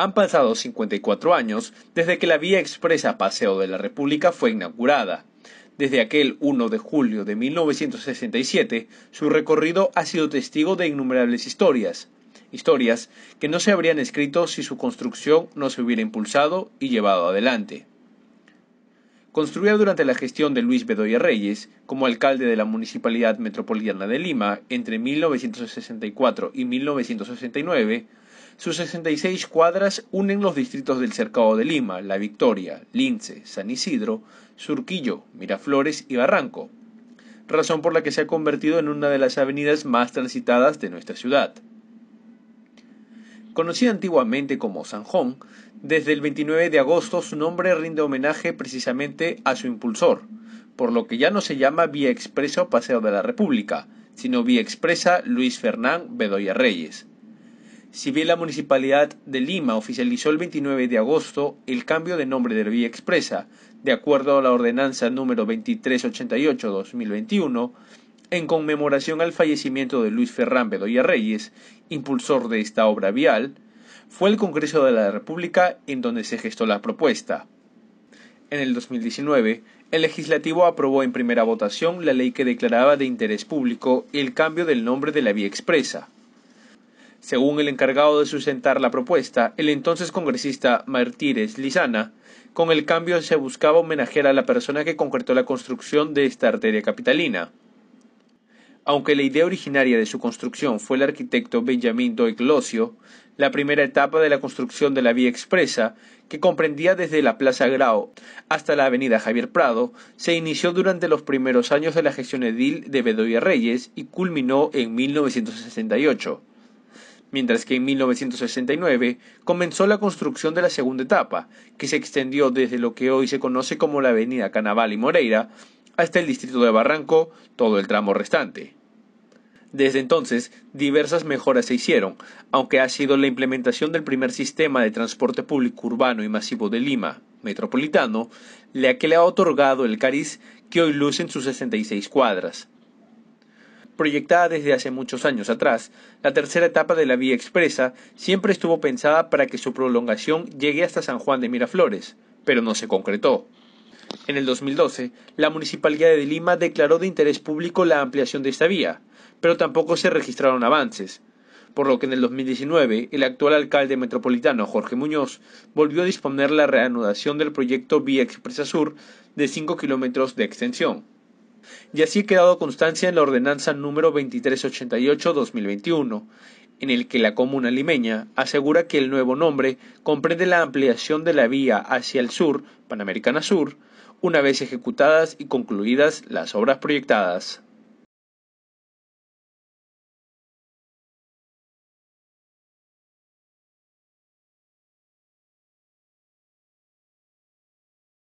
Han pasado 54 años desde que la vía expresa Paseo de la República fue inaugurada. Desde aquel 1 de julio de 1967, su recorrido ha sido testigo de innumerables historias, historias que no se habrían escrito si su construcción no se hubiera impulsado y llevado adelante. Construida durante la gestión de Luis Bedoya Reyes como alcalde de la Municipalidad Metropolitana de Lima entre 1964 y 1969, sus 66 cuadras unen los distritos del Cercado de Lima, La Victoria, Lince, San Isidro, Surquillo, Miraflores y Barranco, razón por la que se ha convertido en una de las avenidas más transitadas de nuestra ciudad. Conocida antiguamente como San Juan, desde el 29 de agosto su nombre rinde homenaje precisamente a su impulsor, por lo que ya no se llama Vía Expreso Paseo de la República, sino Vía Expresa Luis Fernán Bedoya Reyes. Si bien la Municipalidad de Lima oficializó el 29 de agosto el cambio de nombre de la vía expresa, de acuerdo a la ordenanza número 2388-2021, en conmemoración al fallecimiento de Luis Ferrán Bedoya Reyes, impulsor de esta obra vial, fue el Congreso de la República en donde se gestó la propuesta. En el 2019, el legislativo aprobó en primera votación la ley que declaraba de interés público el cambio del nombre de la vía expresa. Según el encargado de sustentar la propuesta, el entonces congresista Martínez Lizana, con el cambio se buscaba homenajear a la persona que concretó la construcción de esta arteria capitalina. Aunque la idea originaria de su construcción fue el arquitecto Benjamín Doig la primera etapa de la construcción de la vía expresa, que comprendía desde la Plaza Grau hasta la avenida Javier Prado, se inició durante los primeros años de la gestión edil de Bedoya Reyes y culminó en 1968 mientras que en 1969 comenzó la construcción de la segunda etapa, que se extendió desde lo que hoy se conoce como la avenida Canaval y Moreira hasta el distrito de Barranco, todo el tramo restante. Desde entonces, diversas mejoras se hicieron, aunque ha sido la implementación del primer sistema de transporte público urbano y masivo de Lima, metropolitano, la que le ha otorgado el cariz que hoy luce en sus 66 cuadras, proyectada desde hace muchos años atrás, la tercera etapa de la vía expresa siempre estuvo pensada para que su prolongación llegue hasta San Juan de Miraflores, pero no se concretó. En el 2012, la Municipalidad de Lima declaró de interés público la ampliación de esta vía, pero tampoco se registraron avances, por lo que en el 2019 el actual alcalde metropolitano Jorge Muñoz volvió a disponer la reanudación del proyecto Vía Expresa Sur de 5 kilómetros de extensión y así ha quedado constancia en la ordenanza número 2388-2021, en el que la comuna limeña asegura que el nuevo nombre comprende la ampliación de la vía hacia el sur, Panamericana Sur, una vez ejecutadas y concluidas las obras proyectadas.